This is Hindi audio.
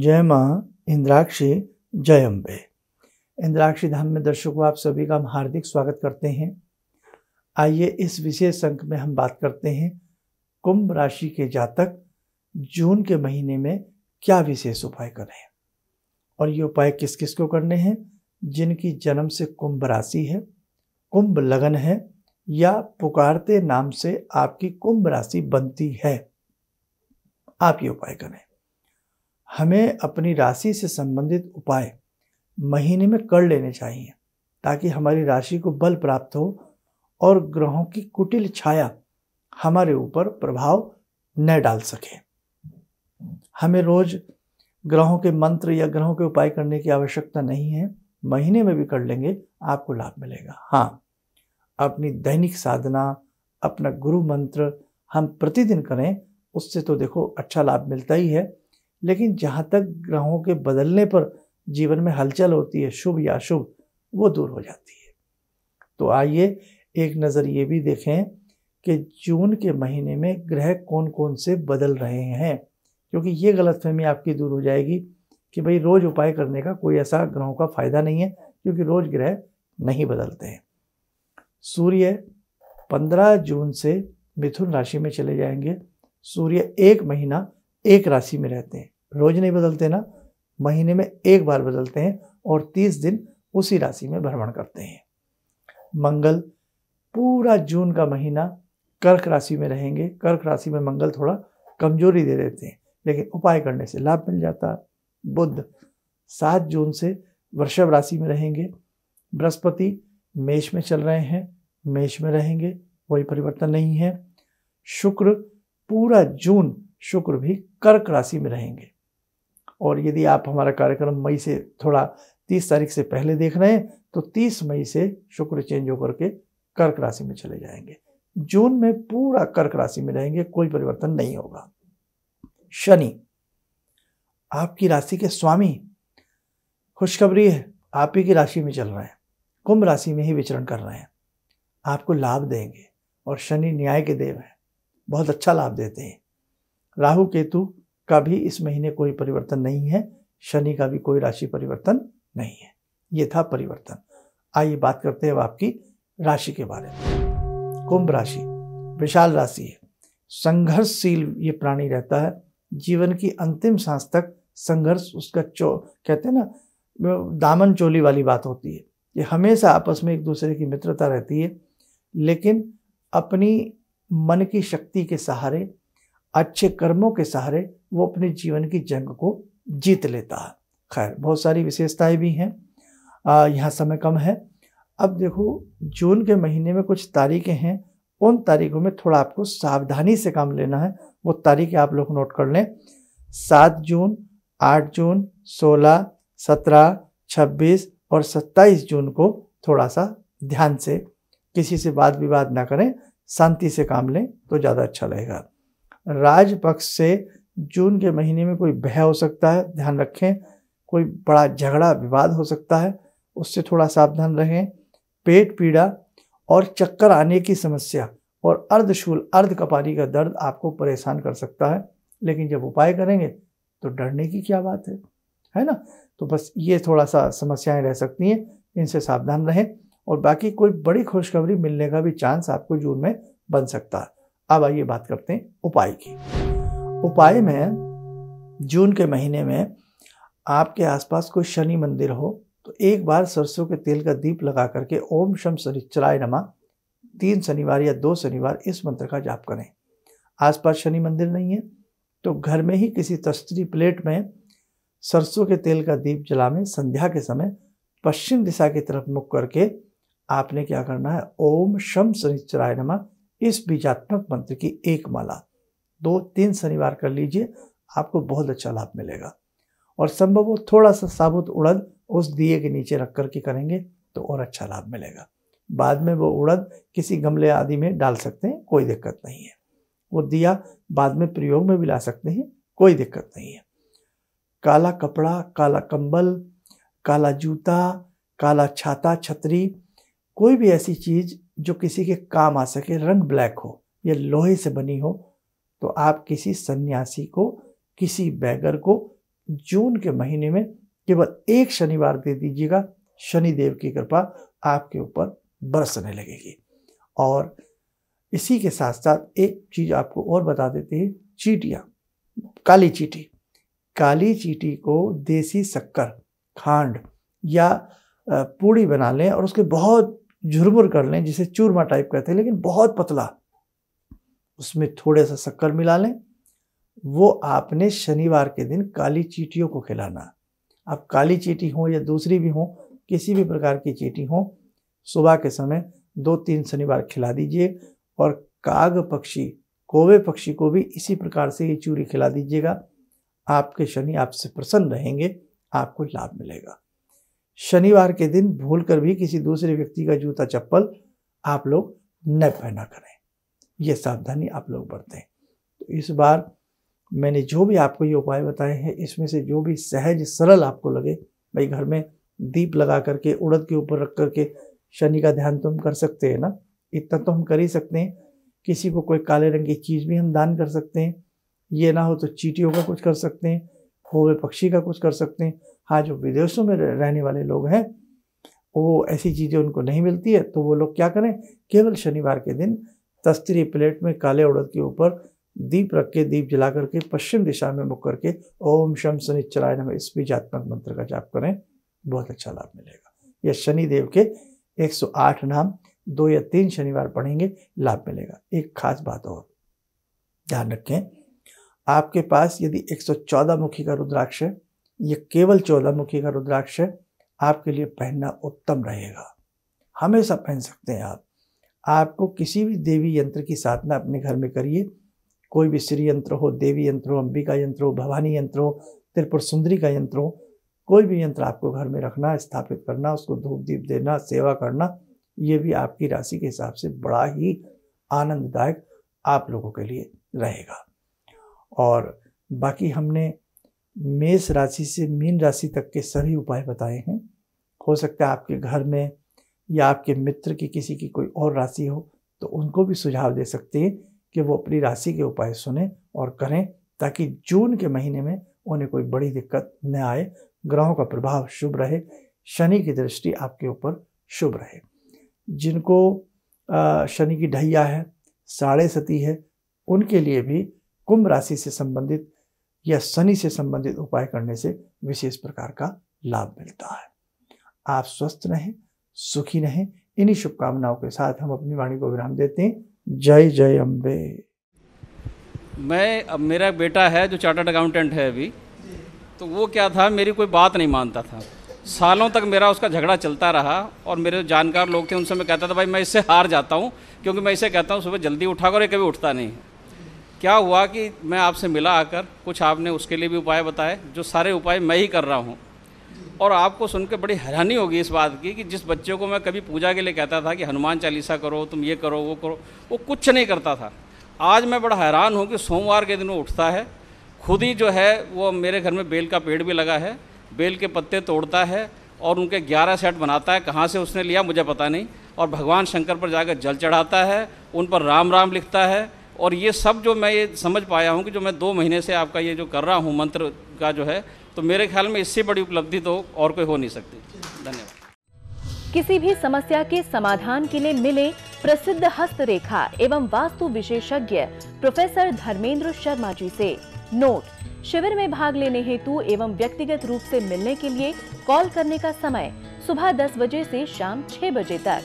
जय माँ इंद्राक्षी जय अम्बे इंद्राक्षी धाम में दर्शकों आप सभी का हम हार्दिक स्वागत करते हैं आइए इस विशेष अंक में हम बात करते हैं कुंभ राशि के जातक जून के महीने में क्या विशेष उपाय करें और ये उपाय किस किस को करने हैं जिनकी जन्म से कुंभ राशि है कुंभ लगन है या पुकारते नाम से आपकी कुंभ राशि बनती है आप ये उपाय करें हमें अपनी राशि से संबंधित उपाय महीने में कर लेने चाहिए ताकि हमारी राशि को बल प्राप्त हो और ग्रहों की कुटिल छाया हमारे ऊपर प्रभाव न डाल सके हमें रोज ग्रहों के मंत्र या ग्रहों के उपाय करने की आवश्यकता नहीं है महीने में भी कर लेंगे आपको लाभ मिलेगा हाँ अपनी दैनिक साधना अपना गुरु मंत्र हम प्रतिदिन करें उससे तो देखो अच्छा लाभ मिलता ही है लेकिन जहाँ तक ग्रहों के बदलने पर जीवन में हलचल होती है शुभ या शुभ वो दूर हो जाती है तो आइए एक नज़र ये भी देखें कि जून के महीने में ग्रह कौन कौन से बदल रहे हैं क्योंकि ये गलतफहमी आपकी दूर हो जाएगी कि भाई रोज़ उपाय करने का कोई ऐसा ग्रहों का फ़ायदा नहीं है क्योंकि रोज़ ग्रह नहीं बदलते हैं सूर्य 15 जून से मिथुन राशि में चले जाएंगे सूर्य एक महीना एक राशि में रहते हैं रोज नहीं बदलते ना महीने में एक बार बदलते हैं और तीस दिन उसी राशि में भ्रमण करते हैं मंगल पूरा जून का महीना कर्क राशि में रहेंगे कर्क राशि में मंगल थोड़ा कमजोरी दे देते हैं लेकिन उपाय करने से लाभ मिल जाता है बुद्ध सात जून से वृषभ राशि में रहेंगे बृहस्पति मेष में चल रहे हैं मेष में रहेंगे कोई परिवर्तन नहीं है शुक्र पूरा जून शुक्र भी कर्क राशि में रहेंगे और यदि आप हमारा कार्यक्रम मई से थोड़ा तीस तारीख से पहले देख रहे हैं तो तीस मई से शुक्र चेंज होकर के कर्क राशि में चले जाएंगे जून में पूरा कर्क राशि में रहेंगे कोई परिवर्तन नहीं होगा शनि आपकी राशि के स्वामी खुशखबरी है आप ही की राशि में चल रहे हैं कुंभ राशि में ही विचरण कर रहे हैं आपको लाभ देंगे और शनि न्याय के देव हैं बहुत अच्छा लाभ देते हैं राहु केतु का भी इस महीने कोई परिवर्तन नहीं है शनि का भी कोई राशि परिवर्तन नहीं है ये था परिवर्तन आइए बात करते हैं अब आपकी राशि के बारे में कुंभ राशि विशाल राशि है संघर्षशील ये प्राणी रहता है जीवन की अंतिम सांस तक संघर्ष उसका चो कहते हैं ना दामन चोली वाली बात होती है ये हमेशा आपस में एक दूसरे की मित्रता रहती है लेकिन अपनी मन की शक्ति के सहारे अच्छे कर्मों के सहारे वो अपने जीवन की जंग को जीत लेता है खैर बहुत सारी विशेषताएं भी हैं यहाँ समय कम है अब देखो जून के महीने में कुछ तारीखें हैं उन तारीखों में थोड़ा आपको सावधानी से काम लेना है वो तारीखें आप लोग नोट कर लें सात जून आठ जून सोलह सत्रह छब्बीस और सत्ताईस जून को थोड़ा सा ध्यान से किसी से वाद विवाद ना करें शांति से काम लें तो ज़्यादा अच्छा रहेगा राजपक्ष से जून के महीने में कोई भय हो सकता है ध्यान रखें कोई बड़ा झगड़ा विवाद हो सकता है उससे थोड़ा सावधान रहें पेट पीड़ा और चक्कर आने की समस्या और अर्धशूल अर्ध कपारी का दर्द आपको परेशान कर सकता है लेकिन जब उपाय करेंगे तो डरने की क्या बात है है ना तो बस ये थोड़ा सा समस्याएं रह सकती हैं इनसे सावधान रहें और बाकी कोई बड़ी खुशखबरी मिलने का भी चांस आपको जून में बन सकता है अब आइए बात करते हैं उपाय की उपाय में जून के महीने में आपके आसपास कोई शनि मंदिर हो तो एक बार सरसों के तेल का दीप लगा करके ओम शम शनिचराय नमा तीन शनिवार या दो शनिवार इस मंत्र का जाप करें आसपास शनि मंदिर नहीं है तो घर में ही किसी तस्तरी प्लेट में सरसों के तेल का दीप जला में संध्या के समय पश्चिम दिशा की तरफ मुख करके आपने क्या करना है ओम शम शनिचराय नमा इस बीजात्मक मंत्र की एक माला दो तीन शनिवार कर लीजिए आपको बहुत अच्छा लाभ मिलेगा और संभव हो थोड़ा सा साबुत उड़द उस दिए के नीचे रख कर के करेंगे तो और अच्छा लाभ मिलेगा बाद में वो उड़द किसी गमले आदि में डाल सकते हैं कोई दिक्कत नहीं है वो दिया बाद में प्रयोग में भी ला सकते हैं कोई दिक्कत नहीं है काला कपड़ा काला कंबल काला जूता काला छाता छतरी कोई भी ऐसी चीज़ जो किसी के काम आ सके रंग ब्लैक हो या लोहे से बनी हो तो आप किसी सन्यासी को किसी बैगर को जून के महीने में केवल एक शनिवार दे दीजिएगा शनिदेव की कृपा आपके ऊपर बरसने लगेगी और इसी के साथ साथ एक चीज़ आपको और बता देते हैं चीटियाँ काली चीटी काली चीटी को देसी शक्कर खांड या पूड़ी बना लें और उसके बहुत झुरमुर कर लें जिसे चूरमा टाइप कहते हैं लेकिन बहुत पतला उसमें थोड़ा सा शक्कर मिला लें वो आपने शनिवार के दिन काली चीटियों को खिलाना आप काली चीटी हो या दूसरी भी हो किसी भी प्रकार की चीटी हो सुबह के समय दो तीन शनिवार खिला दीजिए और काग पक्षी कोवे पक्षी को भी इसी प्रकार से ये चूरी खिला दीजिएगा आपके शनि आपसे प्रसन्न रहेंगे आपको लाभ मिलेगा शनिवार के दिन भूल कर भी किसी दूसरे व्यक्ति का जूता चप्पल आप लोग न पहना करें ये सावधानी आप लोग बरतें तो इस बार मैंने जो भी आपको ये उपाय बताए हैं इसमें से जो भी सहज सरल आपको लगे भाई घर में दीप लगा करके उड़द के ऊपर रख करके शनि का ध्यान तो हम कर सकते हैं ना इतना तो हम कर ही सकते हैं किसी को कोई काले रंग की चीज़ भी हम दान कर सकते हैं ये ना हो तो चीटियों का कुछ कर सकते हैं होवे पक्षी का कुछ कर सकते हैं हाँ जो विदेशों में रहने वाले लोग हैं वो ऐसी चीज़ें उनको नहीं मिलती है तो वो लोग क्या करें केवल शनिवार के दिन तस्तरी प्लेट में काले उड़द के ऊपर दीप रख के दीप जला करके पश्चिम दिशा में मुख करके ओम शम शनिचराय नम इस विजात्मक मंत्र का जाप करें बहुत अच्छा लाभ मिलेगा यह शनिदेव के 108 नाम दो या तीन शनिवार पढ़ेंगे लाभ मिलेगा एक खास बात और ध्यान रखें आपके पास यदि 114 मुखी का रुद्राक्ष है ये केवल मुखी का रुद्राक्ष है आपके लिए पहनना उत्तम रहेगा हमेशा पहन सकते हैं आप आपको किसी भी देवी यंत्र की साधना अपने घर में करिए कोई भी श्री यंत्र हो देवी यंत्र हो अंबिका यंत्र हो भवानी यंत्र हो त्रिपुर सुंदरी का यंत्र हो कोई भी यंत्र आपको घर में रखना स्थापित करना उसको धूप दीप देना सेवा करना ये भी आपकी राशि के हिसाब से बड़ा ही आनंददायक आप लोगों के लिए रहेगा और बाकी हमने मेष राशि से मीन राशि तक के सभी उपाय बताए हैं हो सकता है आपके घर में या आपके मित्र की किसी की कोई और राशि हो तो उनको भी सुझाव दे सकते हैं कि वो अपनी राशि के उपाय सुने और करें ताकि जून के महीने में उन्हें कोई बड़ी दिक्कत न आए ग्रहों का प्रभाव शुभ रहे शनि की दृष्टि आपके ऊपर शुभ रहे जिनको शनि की ढैया है साढ़े सती है उनके लिए भी कुंभ राशि से संबंधित या शनि से संबंधित उपाय करने से विशेष प्रकार का लाभ मिलता है आप स्वस्थ रहें सुखी रहें इन्हीं शुभकामनाओं के साथ हम अपनी वाणी को विराम देते हैं जय जय अम्बे मैं अब मेरा बेटा है जो चार्टर्ड अकाउंटेंट है अभी तो वो क्या था मेरी कोई बात नहीं मानता था सालों तक मेरा उसका झगड़ा चलता रहा और मेरे जानकार लोग थे उनसे मैं कहता था भाई मैं इससे हार जाता हूँ क्योंकि मैं इसे कहता हूँ सुबह जल्दी उठा कर कभी उठता नहीं क्या हुआ कि मैं आपसे मिला आकर कुछ आपने उसके लिए भी उपाय बताए जो सारे उपाय मैं ही कर रहा हूँ और आपको सुनकर बड़ी हैरानी होगी इस बात की कि जिस बच्चे को मैं कभी पूजा के लिए कहता था कि हनुमान चालीसा करो तुम ये करो वो करो वो कुछ नहीं करता था आज मैं बड़ा हैरान हूँ कि सोमवार के दिन वो उठता है खुद ही जो है वो मेरे घर में बेल का पेड़ भी लगा है बेल के पत्ते तोड़ता है और उनके ग्यारह सेट बनाता है कहाँ से उसने लिया मुझे पता नहीं और भगवान शंकर पर जाकर जल चढ़ाता है उन पर राम राम लिखता है और ये सब जो मैं ये समझ पाया हूँ कि जो मैं दो महीने से आपका ये जो कर रहा हूँ मंत्र का जो है तो मेरे ख्याल में इससे बड़ी उपलब्धि तो और कोई हो नहीं सकती धन्यवाद किसी भी समस्या के समाधान के लिए मिले प्रसिद्ध हस्तरेखा एवं वास्तु विशेषज्ञ प्रोफेसर धर्मेंद्र शर्मा जी से नोट शिविर में भाग लेने हेतु एवं व्यक्तिगत रूप से मिलने के लिए कॉल करने का समय सुबह 10 बजे से शाम 6 बजे तक